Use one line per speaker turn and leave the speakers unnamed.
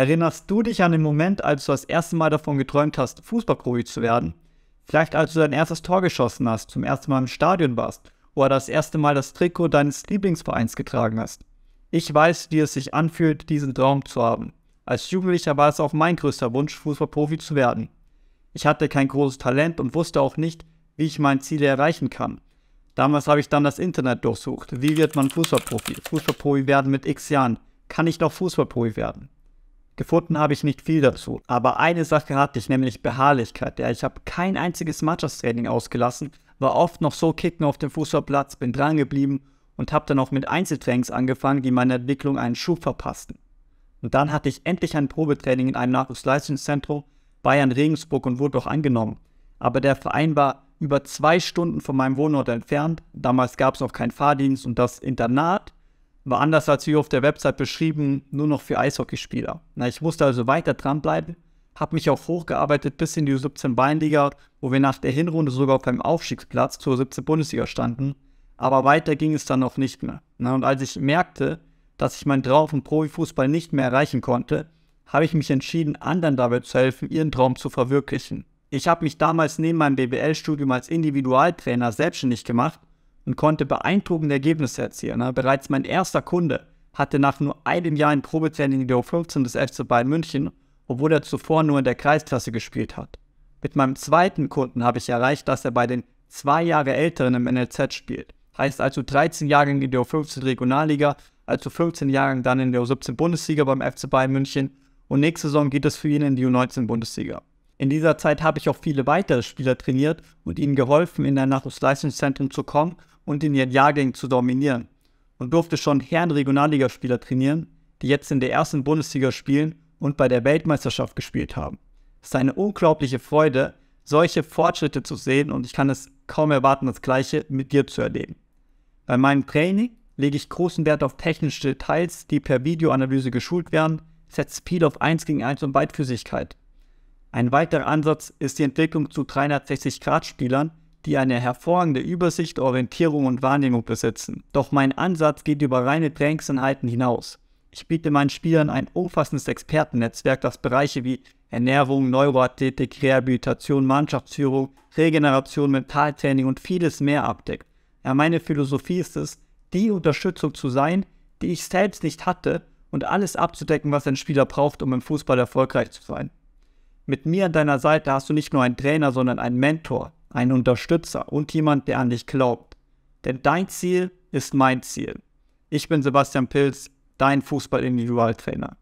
Erinnerst du dich an den Moment, als du das erste Mal davon geträumt hast, Fußballprofi zu werden? Vielleicht als du dein erstes Tor geschossen hast, zum ersten Mal im Stadion warst oder das erste Mal das Trikot deines Lieblingsvereins getragen hast. Ich weiß, wie es sich anfühlt, diesen Traum zu haben. Als Jugendlicher war es auch mein größter Wunsch, Fußballprofi zu werden. Ich hatte kein großes Talent und wusste auch nicht, wie ich meine Ziele erreichen kann. Damals habe ich dann das Internet durchsucht. Wie wird man Fußballprofi? Fußballprofi werden mit x Jahren. Kann ich doch Fußballprofi werden? Gefunden habe ich nicht viel dazu, aber eine Sache hatte ich, nämlich Beharrlichkeit. Ja, ich habe kein einziges Matchers-Training ausgelassen, war oft noch so kicken auf dem Fußballplatz, bin dran geblieben und habe dann auch mit Einzeltrainings angefangen, die meiner Entwicklung einen Schub verpassten. Und dann hatte ich endlich ein Probetraining in einem Nachwuchsleistungszentrum Bayern Regensburg und wurde auch angenommen. Aber der Verein war über zwei Stunden von meinem Wohnort entfernt. Damals gab es noch keinen Fahrdienst und das Internat war anders als hier auf der Website beschrieben, nur noch für Eishockeyspieler. Na, ich musste also weiter dranbleiben, habe mich auch hochgearbeitet bis in die U17 Bayernliga, wo wir nach der Hinrunde sogar auf einem Aufstiegsplatz zur 17 Bundesliga standen. Aber weiter ging es dann noch nicht mehr. Na, und als ich merkte, dass ich meinen Traum vom Profifußball nicht mehr erreichen konnte, habe ich mich entschieden, anderen dabei zu helfen, ihren Traum zu verwirklichen. Ich habe mich damals neben meinem bbl studium als Individualtrainer selbstständig gemacht und konnte beeindruckende Ergebnisse erzielen. Ne? Bereits mein erster Kunde hatte nach nur einem Jahr ein Probetraining in der U15 des FC Bayern München, obwohl er zuvor nur in der Kreisklasse gespielt hat. Mit meinem zweiten Kunden habe ich erreicht, dass er bei den zwei Jahre älteren im NLZ spielt. Heißt also 13 Jahre in der U15 Regionalliga, also 15 Jahre dann in der U17 Bundesliga beim FC Bayern München und nächste Saison geht es für ihn in die U19 Bundesliga. In dieser Zeit habe ich auch viele weitere Spieler trainiert und ihnen geholfen, in ein Nachwuchsleistungszentrum zu kommen und in ihren Jahrgängen zu dominieren und durfte schon Herren Regionalligaspieler trainieren, die jetzt in der ersten Bundesliga spielen und bei der Weltmeisterschaft gespielt haben. Es ist eine unglaubliche Freude, solche Fortschritte zu sehen und ich kann es kaum erwarten, das gleiche mit dir zu erleben. Bei meinem Training lege ich großen Wert auf technische Details, die per Videoanalyse geschult werden, setzt Speed auf 1 gegen 1 und Weitfüßigkeit. Ein weiterer Ansatz ist die Entwicklung zu 360-Grad-Spielern, die eine hervorragende Übersicht, Orientierung und Wahrnehmung besitzen. Doch mein Ansatz geht über reine Trainingseinheiten hinaus. Ich biete meinen Spielern ein umfassendes Expertennetzwerk, das Bereiche wie Ernährung, Neuroathletik, Rehabilitation, Mannschaftsführung, Regeneration, Mentaltraining und vieles mehr abdeckt. Ja, meine Philosophie ist es, die Unterstützung zu sein, die ich selbst nicht hatte und alles abzudecken, was ein Spieler braucht, um im Fußball erfolgreich zu sein. Mit mir an deiner Seite hast du nicht nur einen Trainer, sondern einen Mentor, ein Unterstützer und jemand, der an dich glaubt. Denn dein Ziel ist mein Ziel. Ich bin Sebastian Pilz, dein Fußball-Individualtrainer.